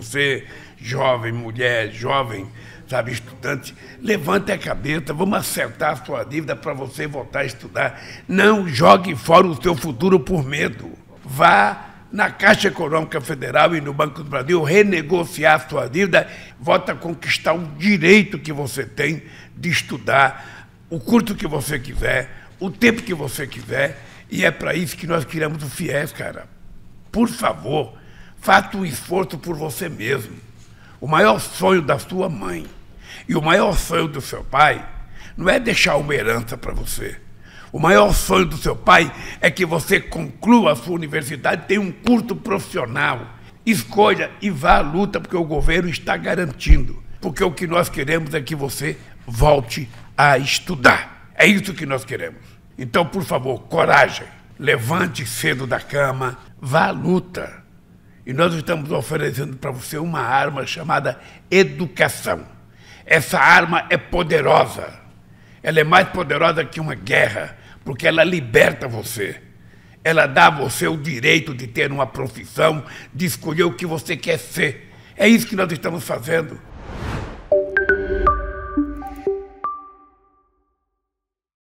Você, jovem, mulher, jovem, sabe, estudante, levante a cabeça, vamos acertar a sua dívida para você voltar a estudar. Não jogue fora o seu futuro por medo. Vá na Caixa Econômica Federal e no Banco do Brasil renegociar a sua dívida, volta a conquistar o direito que você tem de estudar o curto que você quiser, o tempo que você quiser, e é para isso que nós criamos o FIES, cara. Por favor, Faça um esforço por você mesmo. O maior sonho da sua mãe e o maior sonho do seu pai não é deixar uma herança para você. O maior sonho do seu pai é que você conclua a sua universidade, tenha um curso profissional. Escolha e vá à luta, porque o governo está garantindo. Porque o que nós queremos é que você volte a estudar. É isso que nós queremos. Então, por favor, coragem. Levante cedo da cama, vá à luta. E nós estamos oferecendo para você uma arma chamada educação. Essa arma é poderosa. Ela é mais poderosa que uma guerra, porque ela liberta você. Ela dá a você o direito de ter uma profissão, de escolher o que você quer ser. É isso que nós estamos fazendo.